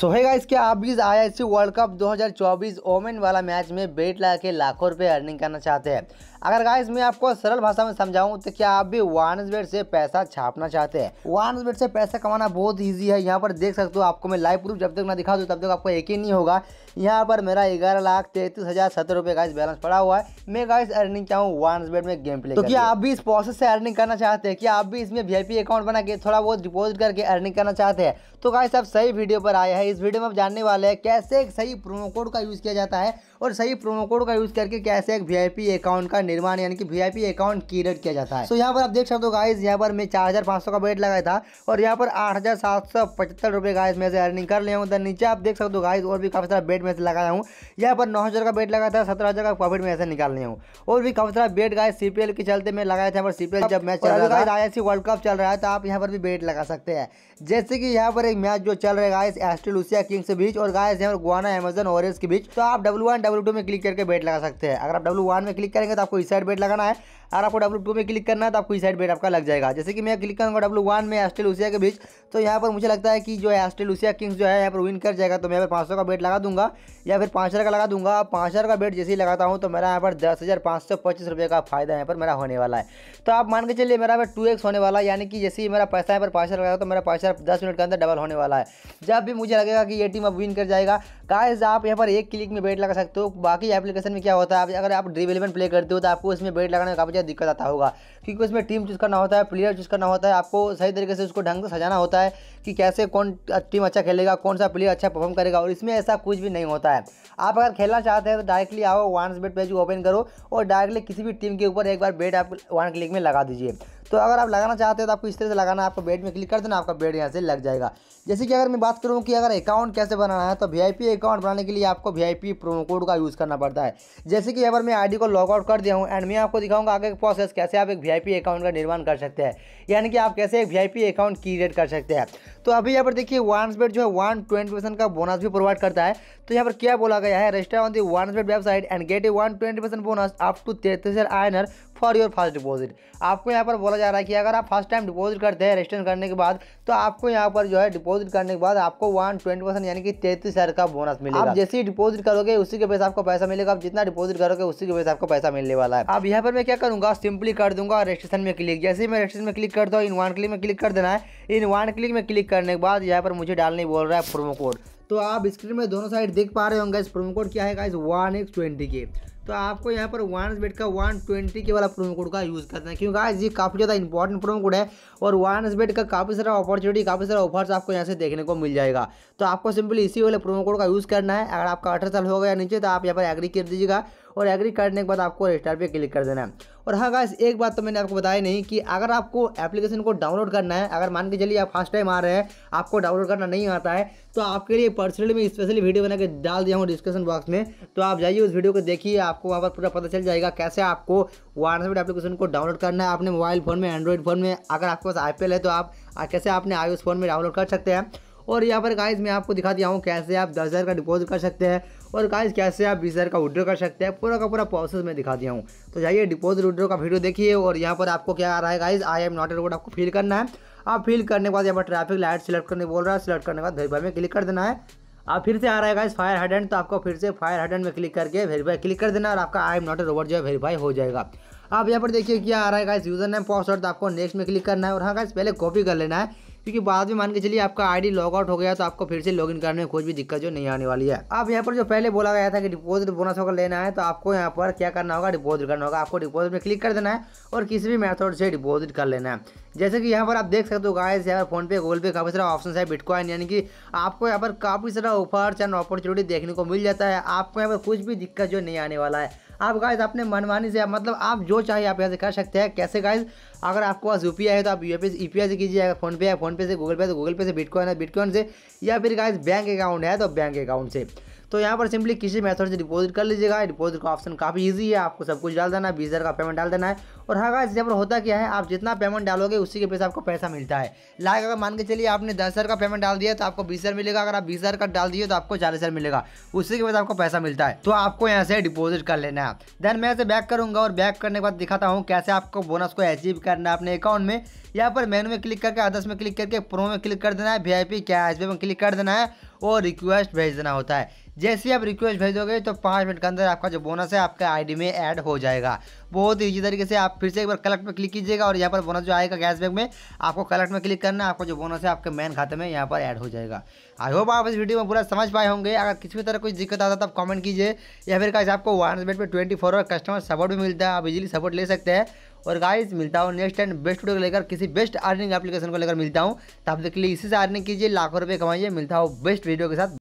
सोहेगा इसके आप भी आई वर्ल्ड कप 2024 ओमेन वाला मैच में बेट लगा के लाखों रुपए अर्निंग करना चाहते हैं अगर गाइस मैं आपको सरल भाषा में समझाऊं तो क्या आप भी वानसबेट से पैसा छापना चाहते हैं वानसबेट से पैसा कमाना बहुत ईजी है यहाँ पर देख सकते हो आपको मैं लाइव प्रूफ जब तक ना दिखा दूँ तब तक आपको एक ही नहीं होगा यहाँ पर मेरा ग्यारह लाख तैंतीस हज़ार सत्रह रुपये गाइस बैलेंस पड़ा हुआ है मैं गाइस अर्निंग क्या हूँ वानसबेट में गेम प्ले तो क्या आप भी इस प्रोसेस से अर्निंग करना चाहते हैं क्या आप भी इसमें वी अकाउंट बना के थोड़ा बहुत डिपोजिट करके अर्निंग करना चाहते हैं तो गाइस आप सही वीडियो पर आए हैं इस वीडियो में आप जानने वाले हैं कैसे एक सही प्रोमो कोड का यूज़ किया जाता है और सही प्रोमो कोड का यूज़ करके कैसे एक वी अकाउंट का निर्माण यानी कि वीआईपी अकाउंट क्रिएट किया जाता है तो यहाँ पर आप देख सकते हो गाइज यहाँ पर मैं चार हजार पाँच सौ का बेट लगाया था और यहाँ पर आठ हजार सात सौ पचहत्तर रुपये गाइज में से अर्निंग कर लिया हूँ नीचे आप देख सकते हो गाइज और भी काफ़ी सारा बेट में से लगाया हूँ यहाँ पर नौ हज़ार का बेट लगाया था सत्रह हज़ार का प्रॉफिट में से निकाल लिया हूँ और भी काफ़ी सारा बेट गाइज सी के चलते मैं लगाया था सी जब मैच चल रहा था आई वर्ल्ड कप चल रहा है तो आप यहाँ पर भी बेट लगा सकते हैं जैसे कि यहाँ पर एक मैच जो चल रहा है गाइस एस्ट्रोलूसिया किंग्स के बीच और गाइस यहाँ पर गुआना एमेजन ओरियस के बीच तो आप डब्ल्यू वन डब्ल्यू टू में क्लिक करके बेट लगा सकते हैं अगर आप डब्ल्यू वन में क्लिक करेंगे तो आपको इस साइड बेट लगाना है अगर आपको डब्ल्यू टू में क्लिक करना है तो आपको इस साइड बेट आपका लग जाएगा जैसे कि मैं क्लिक करूँगा डब्ल्यू वन में एस्टेल उसिया के बीच तो यहाँ पर मुझे लगता है कि जो है उसिया किंग्स जो है यहाँ पर विन कर जाएगा तो मैं यहाँ पर पाँच का बेट लगा दूंगा या फिर पाँच का लगा दूंगा पाँच का बेट जैसे ही लगाता हूँ तो मेरा यहाँ पर दस हज़ार पाँच सौ पच्चीस रुपये का फायदा यहाँ पर मेरा होने वाला है तो आप मान के चलिए मेरा टू एक्स होने वाला है यानी कि जैसे ही मेरा पैसा यहाँ पर पाँच लगाएगा तो मेरा पाँच दस मिनट के अंदर डबल होने वाला है जब भी मुझे लगेगा कि ये टीम अब विन कर जाएगा गाइस आप यहाँ पर एक क्लिक में बेट लगा सकते हो बाकी एप्लीकेशन में क्या होता है अगर आप ड्रीम इलेवन प्ले करते हो तो आपको इसमें बेट लगाने में काफ़ी ज़्यादा दिक्कत आता होगा क्योंकि उसमें टीम चूज़ करना होता है प्लेयर चूज़ करना होता है आपको सही तरीके से उसको ढंग से सजाना होता है कि कैसे कौन टीम अच्छा खेलेगा कौन सा प्लेयर अच्छा परफॉर्म करेगा और इसमें ऐसा कुछ भी नहीं होता है आप अगर खेलना चाहते हैं तो डायरेक्टली आओ वन बेट पेज ओपन करो और डायरेक्टली किसी भी टीम के ऊपर एक बार बेट आप वन क्लिक में लगा दीजिए तो अगर आप लगाना चाहते हो तो आपको इस तरह से लगाना आपको बेड में क्लिक कर देना आपका बेड यहाँ से लग जाएगा जैसे कि अगर मैं बात करूँ कि अगर अकाउंट कैसे बनाना है तो वी अकाउंट बनाने के लिए आपको वी आई प्रोमो कोड का यूज़ करना पड़ता है जैसे कि अगर मैं आई को लॉग आउट कर दिया हूँ एंड मैं आपको दिखाऊंगा आगे प्रोसेस कैसे आप एक वी अकाउंट का निर्माण कर सकते हैं यानी कि आप कैसे एक वी अकाउंट क्रिएट कर सकते हैं तो अभी यहाँ पर देखिए वन बेड जो है वन ट्वेंटी परसेंट का बोनस भी प्रोवाइड करता है तो यहाँ पर क्या बोला गया है register on the website and get a one twenty percent bonus up to हजार INR for your first deposit आपको यहाँ पर बोला जा रहा है कि अगर आप फर्स्ट टाइम डिपॉजिट करते हैं रजिस्ट्रेशन करने के बाद तो आपको यहाँ पर जो है डिपॉजिट करने के बाद आपको वन ट्वेंटी परसेंट यानी कि तैतीस हज़ार का बोनस मिलेगा आप जैसे ही डिपॉजिट करोगे उसी के पैसे आपको पैसा मिलेगा आप जितना डिपॉजिट करोगे उसी के पैसे आपको पैसा मिलने वाला है अब यहाँ पर मैं क्या करूँगा सिंपली कर दूंगा रजिस्ट्रेशन में क्लिक जैसे ही मैं रजिस्ट्रेशन में क्लिक करता हूँ इन वन क्लिक में क्लिक कर देना है इन वन क्लिक में क्लिक करने के बाद यहाँ पर मुझे डालने बोल रहा है प्रोमो कोड तो आप स्क्रीन में दोनों साइड देख पा रहे होंगे इस प्रोमो कोड क्या है इस वन एक्स ट्वेंटी के तो आपको यहाँ पर वन बेड का वन ट्वेंटी के वाला प्रोमो कोड का यूज़ करना है क्योंकि आज ये काफ़ी ज़्यादा इंपॉर्टेंट प्रोमो कोड है और वन बेड का काफ़ी सारा अपॉर्चुनिटी काफ़ी सारा ऑफर्स आपको यहाँ से देखने को मिल जाएगा तो आपको सिंपली इसी वाले प्रोमो कोड का यूज़ करना है अगर आपका अठारह साल हो गया नीचे तो आप यहाँ पर एग्री कर दीजिएगा और एग्री करने के बाद आपको रजिस्टर पर क्लिक कर देना है और हाँ गाइस एक बात तो मैंने आपको बताया नहीं कि अगर आपको एप्लीकेशन को डाउनलोड करना है अगर मान के चलिए आप फर्स्ट टाइम आ रहे हैं आपको डाउनलोड करना नहीं आता है तो आपके लिए पर्सनली मैं स्पेशली वीडियो बना के डाल दिया हूँ डिस्क्रिप्शन बॉक्स में तो आप जाइए उस वीडियो को देखिए आपको वहाँ पर पूरा पता चल जाएगा कैसे आपको वानसमेट एप्लीकेशन को डाउनलोड करना है अपने मोबाइल फ़ोन में एंड्रॉइड फ़ोन में अगर आपके पास आई है तो आप कैसे आपने आई फ़ोन में डाउनलोड कर सकते हैं और यहाँ पर गाइज मैं आपको दिखा दिया हूँ कैसे आप दस हज़ार का डिपॉजिट कर सकते हैं और गाइस कैसे आप बीस का विड्रो कर सकते हैं पूरा का पूरा प्रोसेस मैं दिखा दिया हूँ तो जाइए डिपोजिट विड्रो का वीडियो देखिए और यहाँ पर आपको क्या आ रहा है guys I am not add आपको फिल करना है आप फिल करने के बाद यहाँ पर ट्रैफिक लाइट सेलेक्ट करने बोल रहा है सिलेक्ट करने के बाद वेरीफाई में क्लिक कर देना है आप फिर से आ रहा है गाइस फायर हडन तो आपको फिर से फायर हडन में क्लिक करके वेरीफाई क्लिक कर देना और आपका आई एम नॉट एड जो है वेरीफाई हो जाएगा आप यहाँ पर देखिए क्या आ रहा है गाइस यूजर नेम पासवर्ड तो आपको नेक्स्ट में क्लिक करना है और हाँ गाइस पहले कॉपी कर लेना है क्योंकि बाद में मान के चलिए आपका आईडी आउट हो गया तो आपको फिर से लॉगिन करने में कोई भी दिक्कत जो नहीं आने वाली है अब यहाँ पर जो पहले बोला गया था कि डिपोजिट बोनस होकर लेना है तो आपको यहाँ पर क्या करना होगा डिपोजिट करना होगा आपको डिपोजिट में क्लिक कर देना है और किसी भी मेथड से डिपोजिट कर लेना है जैसे कि यहाँ पर आप देख सकते हो गाइस यहाँ पर फोनपे गूगल पे काफ़ी सारा ऑप्शन है बिटकॉइन यानी कि आपको यहाँ पर काफ़ी सारा ऑफर्स एंड अपॉर्चुनिटी देखने को मिल जाता है आपको यहाँ पर कुछ भी दिक्कत जो नहीं आने वाला है आप गाइज अपने मनमानी से मतलब आप जो चाहिए आप यहाँ से कर सकते हैं कैसे गाइज अगर आपके पास यू है तो आप यू पी यू से कीजिए अगर फोनपे है फोनपे से गूगल पे से गूगल पे से बिटकॉइन है बिटकॉइन से या फिर गाइज बैंक अकाउंट है तो बैंक अकाउंट से तो यहाँ पर सिंपली किसी मेथड से डिपॉजिट कर लीजिएगा डिपॉजिट का ऑप्शन काफ़ी ईजी है आपको सब कुछ डाल देना बीस का पेमेंट डाल देना है और हाँ गाइस यहाँ पर होता क्या है आप जितना पेमेंट डालोगे उसी के पैसे आपको पैसा मिलता है लाइक अगर मान के चलिए आपने दस का पेमेंट डाल दिया तो आपको बीस मिलेगा अगर आप बीस का डाल दिए तो आपको चालीस मिलेगा उसी के पैसे आपको पैसा मिलता है तो आपको यहाँ से डिपोजिट कर लेना है देन मैं इसे बैक करूँगा और बैक करने के बाद दिखाता हूँ कैसे आपको बोनस को अचीव करना है अपने अकाउंट में यहाँ पर मेनू में क्लिक करके आदर्श में क्लिक करके प्रो में क्लिक कर देना है वी आई पी कैश में क्लिक कर देना है और रिक्वेस्ट भेज देना होता है जैसे ही आप रिक्वेस्ट भेजोगे तो पाँच मिनट के अंदर आपका जो बोनस है आपके आईडी में ऐड हो जाएगा बहुत ईजी तरीके से आप फिर से एक बार कलेक्ट में क्लिक कीजिएगा और यहाँ पर बोनस जो आएगा कैशबैक में आपको कलेक्ट में क्लिक करना है आपको जो बोनस है आपके मेन खाते में यहाँ पर ऐड हो जाएगा आई होप आप इस वीडियो में पूरा समझ पाए होंगे अगर किसी भी तरह कोई दिक्कत आता है तो आप कमेंट कीजिए या फिर गाइस आपको वन हंड्रेड पर twenty four hour customer support भी मिलता है आप इजिली सपोर्ट ले सकते हैं और गाइस मिलता हूँ नेक्स्ट एंड बेस्ट वीडियो को लेकर किसी बेस्ट अर्निंग एप्लीकेशन को लेकर मिलता हूँ तब तक के लिए इसी से अर्निंग कीजिए लाखों रुपये कमाइए मिलता हो बेस्ट वीडियो के साथ